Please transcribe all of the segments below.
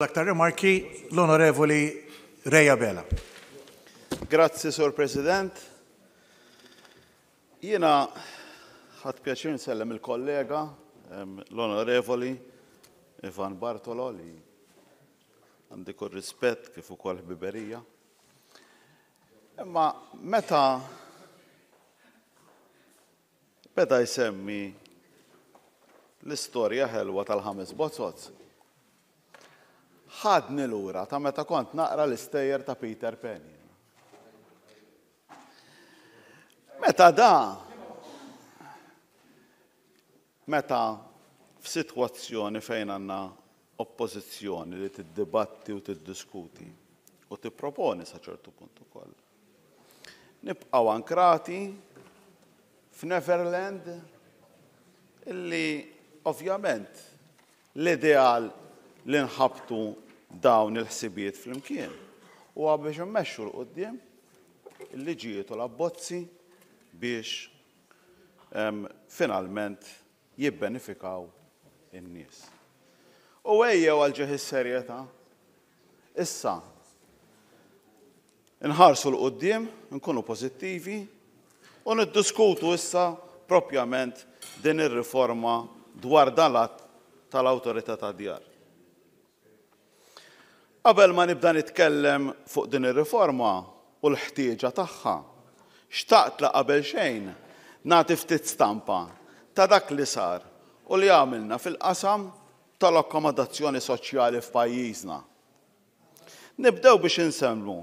L-aktar rimarki l-Onorevoli Reja Bela. Grazzi, Sur President. Jena ħat pjaċir nsellem il-kollega, l-Onorevoli Ivan Bartolo li għandi kur rispett kif ukoll biberija. Imma meta beda jsemmi l-istorja ħelwa tal-ħames bozzozz ħadni l-ura ta' meta kont naqra l-istejjer ta' Peter Penny. Meta da, meta f'sitwazzjoni fejn għanna oppożizzjoni li tiddibatti u tiddiskuti u tipproponi sa' ċertu punt ukoll. Nibqgħu ankrati f-Neverland illi ovvjament l-ideal li nħabtu dawn il-ħsibiet fl-imkien. U għabiex mmexxu l-qoddim il ġietu l-abbozzi biex finalment jibbenefikaw in-nies. U għajja għalġeħ is-serjeta. Issa, nħarsu l-qoddim, nkunu pozittivi, u niddiskutu issa propjament din ir-riforma dwar dalat tal autorita tad-djar. Qabel ma nibda nitkellem fuq din ir-riforma u l-ħtieġa tagħha, xtaqt la qabel xejn nagħti ftit stampa ta' dak li sar u li għamilna fil-qasam tal-akkomodazzjoni soċjali f'pajjiżna. Nibdew biex insemmu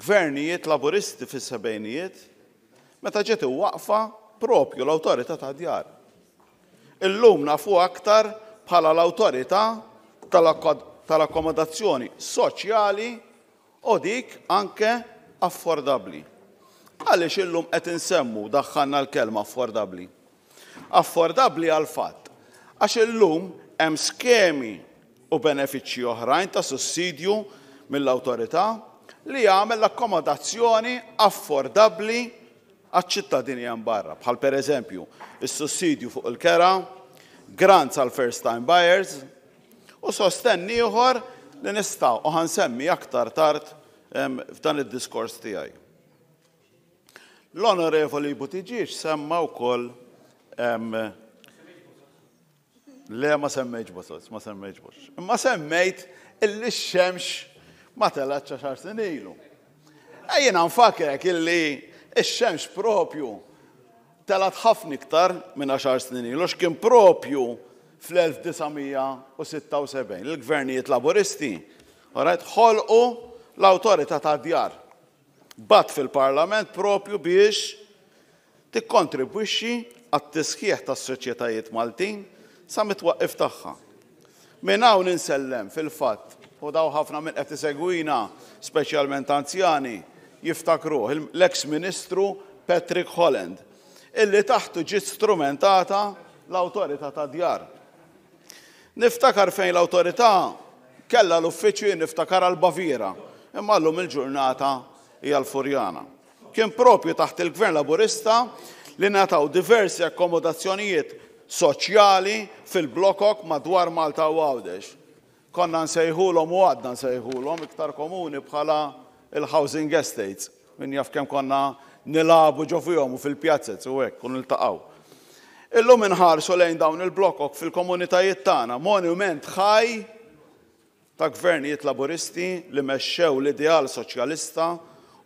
gvernijiet laburisti fis-sebejnijiet meta ġiet waqfa propju l awtorità ta' djar. Illum nafu aktar bħala l-autorità tal-akkomodazzjoni soċjali u dik anke affordabli. Għaliex illum qed insemmu daħħanna l-kelma affordabli. Affordabli għal fatt għax illum hemm skemi u benefiċċji oħrajn ta' sussidju mill-awtorità li jagħmel l-akkomodazzjoni affordabli għal-ċittadini għan barra. Bħal per eżempju, il-sussidju fuq il-kera, grants għal first time buyers, u sostenni uħor li nistaw u ħansemmi aktar tard f'dan id-diskors tiegħi. L-onorevoli butiġiċ semma wkoll le ma semmejġ bosos, ma semmejġ box. Ma semmejt illi xemx ma telaċċa xar senilu. Ejjina nfakrek illi x-xemx propju telat ħafna iktar minn xar snin x'kien propju fl-1976 il-gvernijiet laboristi orajt ħolqu l autorita ta' djar. Bat fil-parlament propju biex tikkontribwixxi għat-tisħiħ tas-soċjetajiet Maltin sa mitwaqqif tagħha. Minn hawn insellem fil-fatt u daw ħafna minn qed segwina speċjalment anzjani jiftakru l-eks ministru Patrick Holland illi taħtu ġiet strumentata l autorita ta' djar Niftakar fejn l-autorità kella l uffiċi niftakar għal-Bavira, imma l-lum il-ġurnata hija l-Furjana. Kien propju taħt il-Gvern Laburista li nataw diversi akkomodazzjonijiet soċjali fil-blokok madwar Malta u Għawdex. Konna nsejħulhom u għadna nsejħulhom iktar komuni bħala il-housing estates. Min jaf kem konna nilabu ġofijom u fil-pjazzet u għek, kun il-taqaw. Illum inħarsu lejn dawn il-blokok fil-komunitajiet tagħna monument ħaj ta' gvernijiet laburisti li mexxew l-ideal soċjalista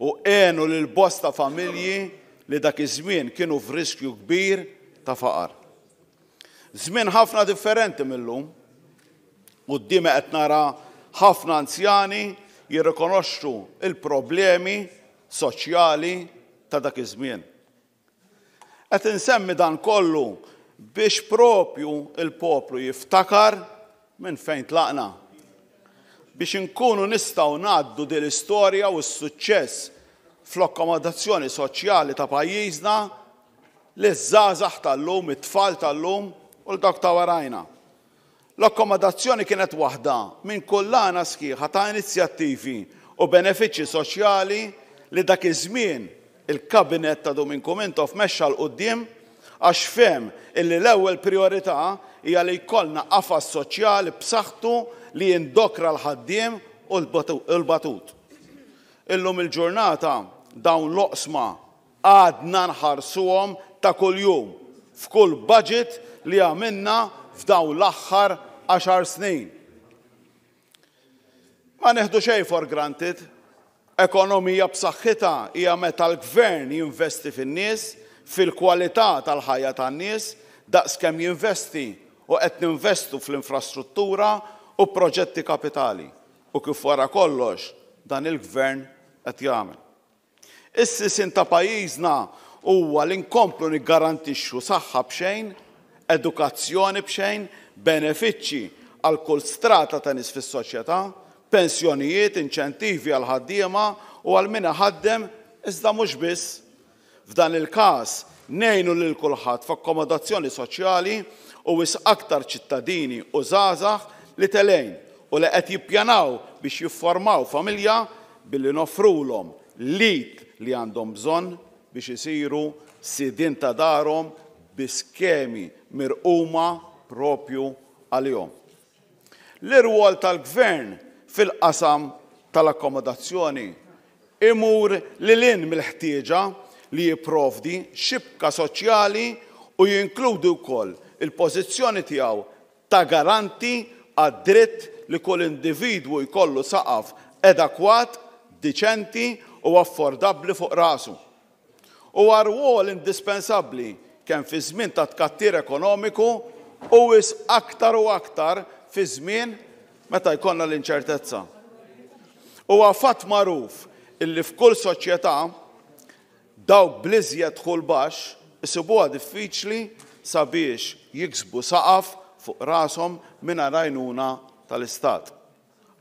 u għenu lil bosta familji li dak iż-żmien kienu f'riskju kbir ta' faqar. Żmien ħafna differenti mill-lum, u d dime qed nara ħafna anzjani jirrikonoxxu il-problemi soċjali ta' dak iż-żmien. Qed insemmi dan kollu biex propju il-poplu jiftakar minn fejn tlaqna. Biex inkunu nistaw naddu din l-istorja u s-suċċess fl okkomodazzjoni soċjali ta' pajjiżna li z-zazax tal-lum, it-tfal tal-lum u l dok ta' warajna. l okkomodazzjoni kienet waħda minn kullana sħiħa ta' inizjattivi u benefiċċji soċjali li dak iż-żmien il-kabinet ta' Domin Kominto f'mexxa l-qoddim għax fem illi l-ewwel priorità hija li jkollna qafas soċjali b'saħħtu li jindokra l-ħaddiem u l-batut. Illum il-ġurnata dawn l-oqsma għadna nħarsuhom ta' kuljum f'kull budget li għamilna f'dawn l-aħħar 10 snin. Ma neħdu xejn for granted, Ekonomija b'saħħitha hija meta l-gvern jinvesti fin-nies, fil-kwalità tal-ħajja tan-nies, daqskemm jinvesti u qed ninvestu fl-infrastruttura u proġetti kapitali. U kif wara kollox dan il-gvern qed jagħmel. Is-sisin ta' pajjiżna huwa li nkomplu niggarantixxu saħħa b'xejn, edukazzjoni b'xejn, benefiċċji għal kull strata ta' nies fis-soċjetà, pensjonijiet, inċentivi għal ħaddiema u għal minna ħaddem iżda mhux biss. F'dan il-każ nejnu lil kulħadd f'akkomodazzjoni soċjali u wis aktar ċittadini u żgħażagħ li telejn u li qed jippjanaw biex jifformaw familja billi nofrulhom lit li għandhom bżonn biex isiru sidin ta' darhom biskemi mirquma propju għal-jom. L-irwol tal-gvern fil-qasam tal-akkomodazzjoni. Imur li l-in mill-ħtieġa li jiprovdi xibka soċjali u jinkludu wkoll il-pożizzjoni tiegħu ta' garanti għad-dritt li kull individwu jkollu saqaf edakwat, diċenti u affordabli fuq rasu. U għarwol indispensabli kemm fi żmien ta' tkattir ekonomiku u wis aktar u aktar fi żmien meta jkollna l-inċertezza. Huwa fatt magħruf illi f'kull soċjetà dawk bliżjed dħul baxx isibuha diffiċli sabiex jiksbu saqaf fuq rashom minna rajnuna tal-istat.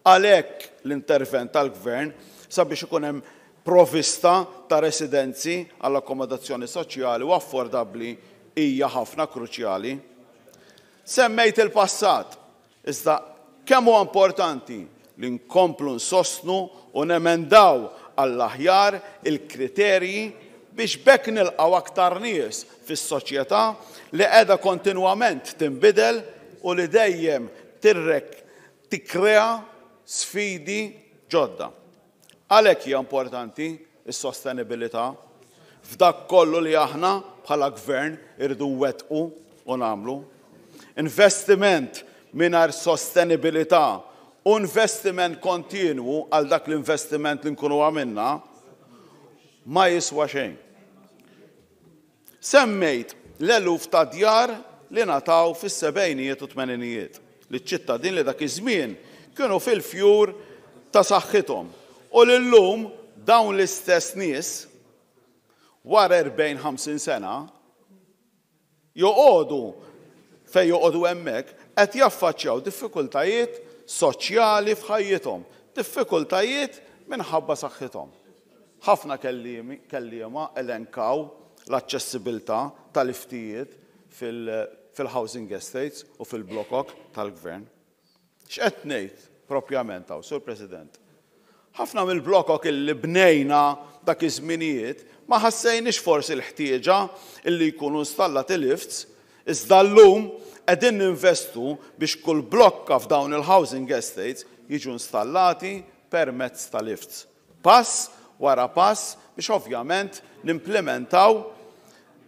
Għalhekk l-intervent tal-gvern sabiex ikun hemm provista ta' residenzi għall akkomodazzjoni soċjali u affordabli hija ħafna kruċjali. Semmejt il-passat, iżda Kemm huwa importanti li nkomplu nsostnu u nemendaw għall-aħjar il-kriterji biex bekk nilqaw aktar nies fis-soċjetà li qiegħda kontinwament tinbidel u li dejjem tirrek tikkrea sfidi ġodda. Għalhekk hija importanti is-sostenibilità f'dak kollu li aħna bħala gvern irdu wetqu u nagħmlu. Investiment minar sostenibilità u investiment kontinu għal dak l-investiment li nkunu għamilna ma jiswa xejn. Semmejt l-eluf ta' djar li nataw fis-sebejnijiet u tmeninijiet li ċittadin li dak iż-żmien kienu fil-fjur ta' saħħithom. U l-lum dawn l-istess nies wara 40-50 sena joqogħdu fej joqogħdu hemmhekk qed jaffaċċjaw diffikultajiet soċjali f'ħajjithom, diffikultajiet minħabba saħħithom. Ħafna kellima elenkaw l-aċċessibilità tal-iftijiet fil-housing estates u fil-blokok tal-gvern. X'qed ngħid propjament hawn, Sur President? Ħafna mill-blokok illi bnejna dak iż-żminijiet ma ħassejniex forsi l-ħtieġa illi jkunu installat il-lifts Iżda l-lum qegħdin ninvestu biex kull blokka f'dawn il-housing estates jiġu installati permezz tal-lifts. Pass wara pass biex ovvjament nimplementaw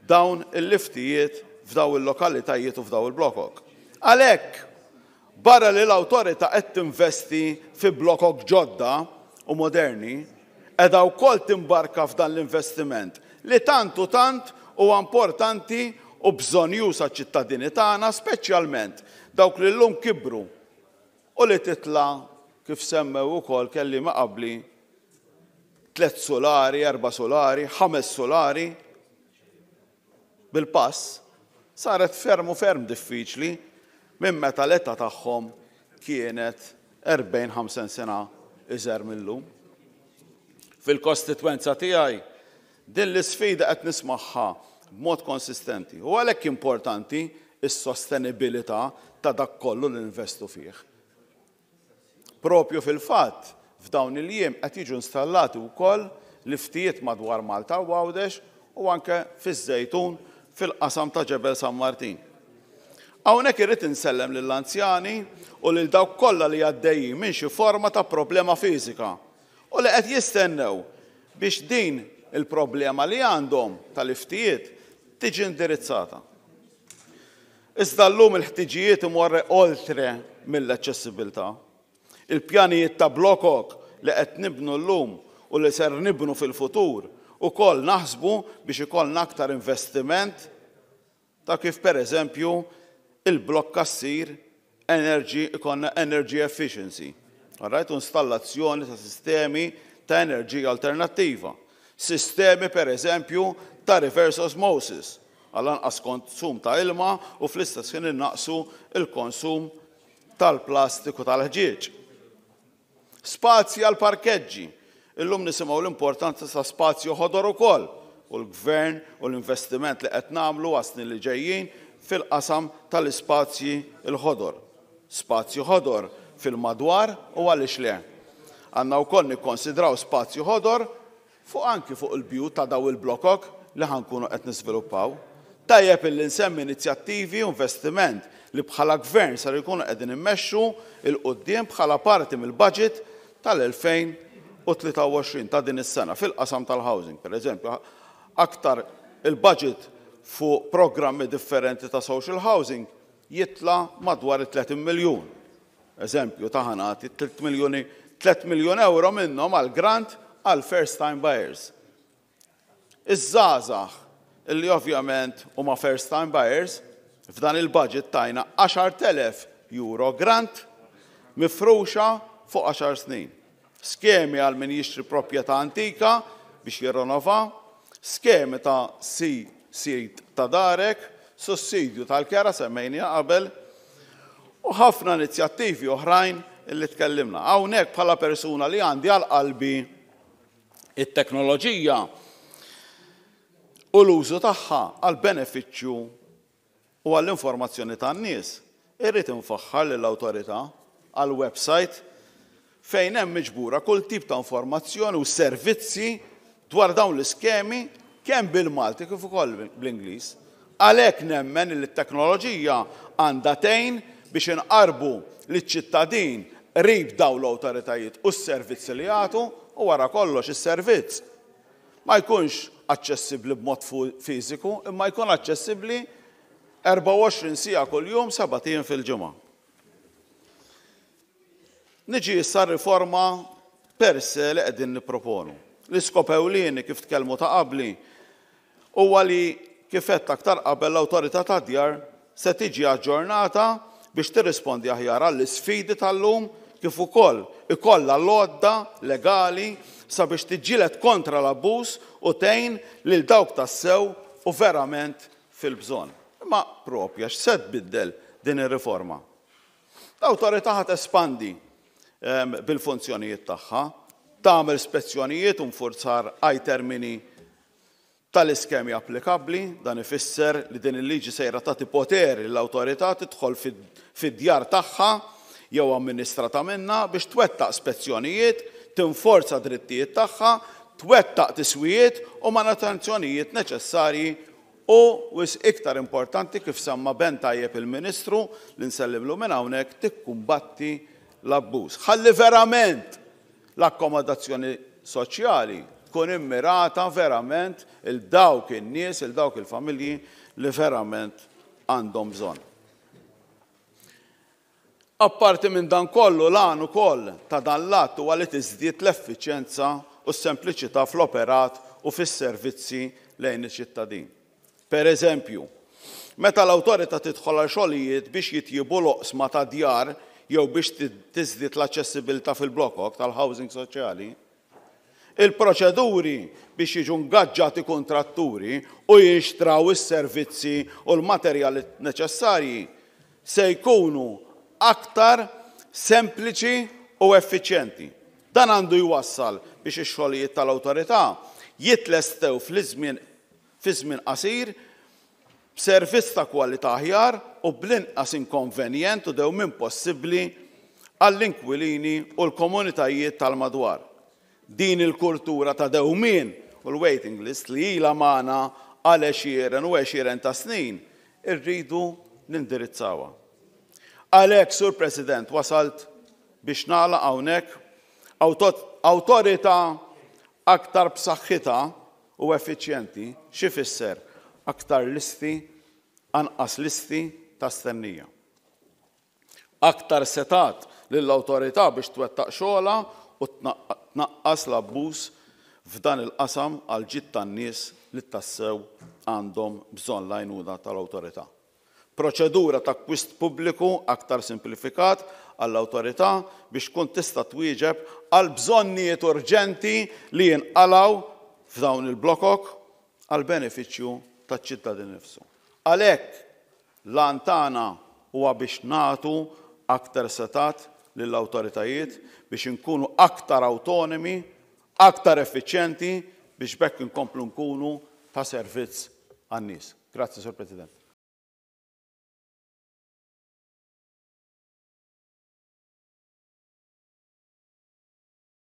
dawn il-liftijiet f'daw il-lokalitajiet u f'daw il-blokok. Għalek, barra li l-autorita qed tinvesti fi blokok ġodda u moderni, edha u kol timbarka f'dan l-investiment li tantu tant u importanti u bżon jusa ċittadini tagħna speċjalment dawk li llum kibru u li titla kif semmew ukoll kelli ma qabli tlet solari, erba solari, ħames solari bil-pass saret ferm u ferm diffiċli minn meta l-etta tagħhom kienet 40-50 sena iżer mill-lum. fil kostitwenza tiegħi din l-isfida qed nismaħħa mod konsistenti. U għalhekk importanti is-sostenibilità ta' dak kollu li investu fih. Propju fil-fatt, f'dawn il-jiem qed jiġu installati wkoll liftijiet madwar Malta u Għawdex u anke fiż-żejtun fil-qasam ta' Ġebel San Martin. Hawnhekk irrid insellem lill-anzjani u lil dawk kollha li għaddejjin minn xi forma ta' problema fiżika u li qed jistennew biex din il-problema li għandhom tal-iftijiet tiġi indirizzata. Iżda l-lum il-ħtiġijiet imorre oltre mill-accessibilità. Il-pjanijiet ta' blokok li qed nibnu l-lum u li ser nibnu fil-futur u kol naħsbu biex ikollna aktar investiment ta' kif per eżempju il-blok kassir energy, ikonna energy efficiency. Għarrajt installazzjoni ta' sistemi ta' enerġija alternativa. Sistemi per eżempju ta' reverse osmosis għal-anqas konsum ta' ilma u fl-istess kien innaqsu il-konsum tal-plastiku tal-ħġieġ. Spazji għal parkeġġi. Illum nisimgħu l-importanza ta' spazju ħodor ukoll u l-gvern u l-investiment li qed nagħmlu għasni li ġejjin fil-qasam tal-ispazji il-ħodor. Spazju ħodor fil-madwar u għalix le. Għanna wkoll nikkonsidraw spazju ħodor fuq anki fuq il-bju ta' daw il-blokok li ħankunu qed nisviluppaw. Tajjeb illi nsemmi inizjattivi u investiment li bħala gvern sar ikunu qegħdin immexxu il-qudiem bħala parti mill-budget tal-2023 ta' din is-sena fil-qasam tal-housing, per eżempju, aktar il-budget fuq programmi differenti ta' social housing jitla madwar 30 miljon. Eżempju, taħanati 3 miljoni 3 miljon euro minnhom għal grant għal first time buyers. Iż-żazax, illi ovvjament huma first time buyers, f'dan il-budget tajna 10.000 euro grant mifruxa fuq 10 snin. Skemi għal min jixtri proprjetà antika biex jirrenova, skemi ta' si sit ta' darek, sussidju tal-kera semmejnija qabel u ħafna inizjattivi oħrajn illi tkellimna. Hawnhekk bħala persuna li għandi għal qalbi it-teknoloġija u l-użu tagħha għal benefiċċju u għall informazzjoni tan-nies. Irrid infaħħar lill-awtorità għal website fejn hemm miġbura kull tip ta' informazzjoni u servizzi dwar dawn l-iskemi kemm bil-Malti kif ukoll bl-Ingliż. Għalhekk nemmen li t-teknoloġija għandha tgħin biex inqarbu liċ-ċittadin rib daw l-awtoritajiet u s-servizzi li jagħtu u wara kollox is-servizz. Ma jkunx aċċessibbli b'mod fiżiku, imma jkun aċċessibbli 24 sija kol jum sabatijin fil-ġimgħa. Niġi issa riforma perse li qegħdin nipproponu. L-iskopew li kif tkellmu ta' qabli huwa li kifett aktar qabel l-awtorità ta' djar se tiġi aġġornata biex tirrispondi aħjar għall-isfidi tal-lum kif ukoll ikollha lodda legali sabiex tiġilet kontra l-abbuż u tgħin lil dawk tassew u verament fil-bżonn. Ma propja x'se tbiddel din ir-riforma. L-awtorità ħat espandi ehm, bil-funzjonijiet tagħha, tagħmel spezzjonijiet u mfurzar għaj termini tal-iskemi applikabli, dan ifisser li din il-liġi sejra tagħti poteri l-awtorità tidħol fid-djar tagħha jew amministrata minna biex twettaq spezzjonijiet, tinforza drittijiet tagħha, twettaq tiswijiet u ma' natanzjonijiet neċessarji u wis iktar importanti kif semma ben tajjeb il-Ministru li nsellimlu minn hawnhekk tikkumbatti l-abbuż. Ħalli verament l-akkomodazzjoni soċjali tkun immirata verament il-dawk in-nies, il-dawk il-familji li verament għandhom bżonn. Apparti minn dan kollu lan ukoll ta' dan lat huwa li tiżdied l-effiċjenza u s-sempliċità fl-operat u fis-servizzi lejn iċ-ċittadin. Per eżempju, meta l-awtorità tidħol għal xogħlijiet biex jitjibu loqsma ta' djar jew biex tizdiet l accessibilta fil-blokok tal-housing soċjali, il-proċeduri biex jiġu ngaġġati kontratturi u jinxtraw is-servizzi u l-materjali neċessarji se jkunu aktar sempliċi u effiċjenti. Dan għandu jwassal biex ix-xogħlijiet tal-awtorità jitlestew fl-iżmien fi żmien qasir b'servizz ta' kwalità aħjar u bl-inqas inkonvenjent u dew minn possibbli għall-inkwilini u l-komunitajiet tal-madwar. Din il-kultura ta' dewmin u l-waiting list li ila maħna għal eċiren u eċiren ta' snin irridu nindirizzawa. Għalek, Sur President, wasalt biex nala għawnek autorita aktar b'saħħita u effiċjenti xifisser aktar listi, anqas listi ta' stennija. Aktar setat lill autorita biex twettaq xogħla u tnaqqas l-abbuż f'dan il-qasam għal ġitt tan-nies li tassew għandhom bżonn l-għajnuda tal-autorità proċedura ta' kwist pubbliku aktar simplifikat għall-autorità biex kun tista' twieġeb għal bżonnijiet urġenti li jinqalaw f'dawn il-blokok għal beneficju taċ-ċittadin nifsu. Għalhekk antana huwa biex natu aktar setat lill-awtoritajiet biex inkunu aktar autonomi, aktar effiċjenti biex bekk inkomplu nkunu ta' servizz għan-nies. Grazzi, Sur President.